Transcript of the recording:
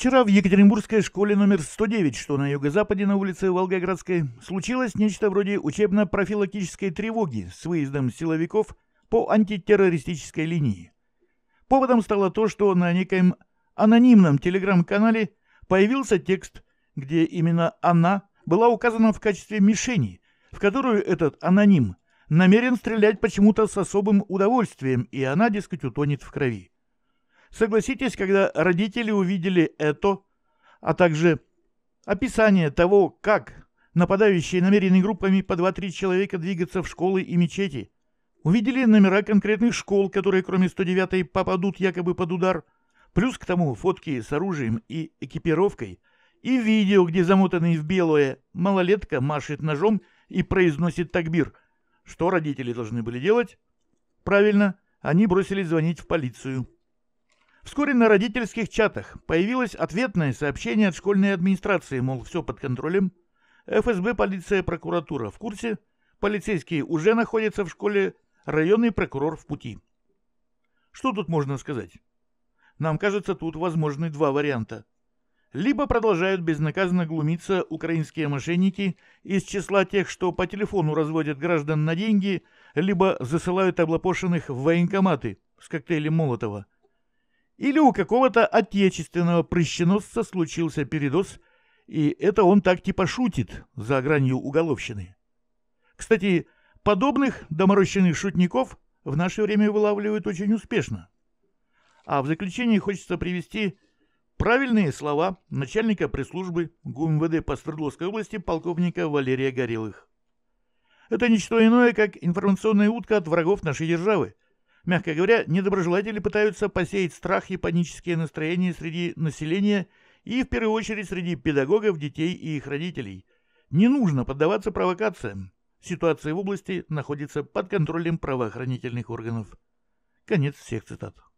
Вчера в Екатеринбургской школе номер 109, что на юго-западе на улице Волгоградской, случилось нечто вроде учебно-профилактической тревоги с выездом силовиков по антитеррористической линии. Поводом стало то, что на некоем анонимном телеграм-канале появился текст, где именно она была указана в качестве мишени, в которую этот аноним намерен стрелять почему-то с особым удовольствием, и она, дескать, утонет в крови. Согласитесь, когда родители увидели это, а также описание того, как нападающие намерены группами по 2-3 человека двигаться в школы и мечети, увидели номера конкретных школ, которые кроме 109-й попадут якобы под удар, плюс к тому фотки с оружием и экипировкой, и видео, где замотанный в белое малолетка машет ножом и произносит такбир. Что родители должны были делать? Правильно, они бросились звонить в полицию. Вскоре на родительских чатах появилось ответное сообщение от школьной администрации, мол, все под контролем. ФСБ, полиция, прокуратура в курсе. Полицейские уже находятся в школе, районный прокурор в пути. Что тут можно сказать? Нам кажется, тут возможны два варианта. Либо продолжают безнаказанно глумиться украинские мошенники из числа тех, что по телефону разводят граждан на деньги, либо засылают облапошенных в военкоматы с коктейлем Молотова. Или у какого-то отечественного прыщеносца случился передоз, и это он так типа шутит за гранью уголовщины. Кстати, подобных доморощенных шутников в наше время вылавливают очень успешно. А в заключение хочется привести правильные слова начальника пресс-службы ГУМВД по Свердловской области полковника Валерия Горелых. Это ничто иное, как информационная утка от врагов нашей державы – Мягко говоря, недоброжелатели пытаются посеять страх и панические настроения среди населения и, в первую очередь, среди педагогов, детей и их родителей. Не нужно поддаваться провокациям. Ситуация в области находится под контролем правоохранительных органов. Конец всех цитат.